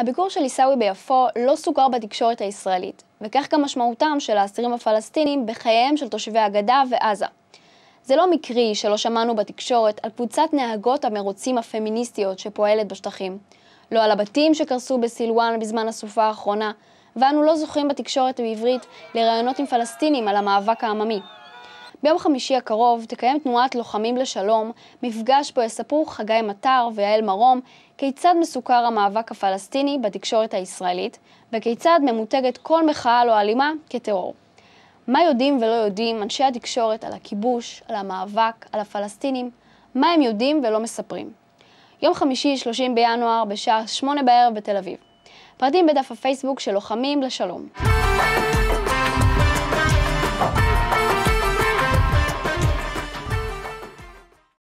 הביקור של עיסאווי ביפו לא סוכר בתקשורת הישראלית, וכך גם משמעותם של האסירים הפלסטינים בחייהם של תושבי הגדה ועזה. זה לא מקרי שלא שמענו בתקשורת על קבוצת נהגות המרוצים הפמיניסטיות שפועלת בשטחים, לא על הבתים שקרסו בסילואן בזמן הסופה האחרונה, ואנו לא זוכרים בתקשורת בעברית לראיונות עם פלסטינים על המאבק העממי. ביום חמישי הקרוב תקיים תנועת לוחמים לשלום מפגש בו יספרו חגי מטר ויעל מרום כיצד מסוכר המאבק הפלסטיני בתקשורת הישראלית וכיצד ממותגת כל מחאה לא אלימה כטרור. מה יודעים ולא יודעים אנשי התקשורת על הכיבוש, על המאבק, על הפלסטינים? מה הם יודעים ולא מספרים? יום חמישי, 30 בינואר, בשעה שמונה בערב בתל אביב. פרטים בדף הפייסבוק של לוחמים לשלום.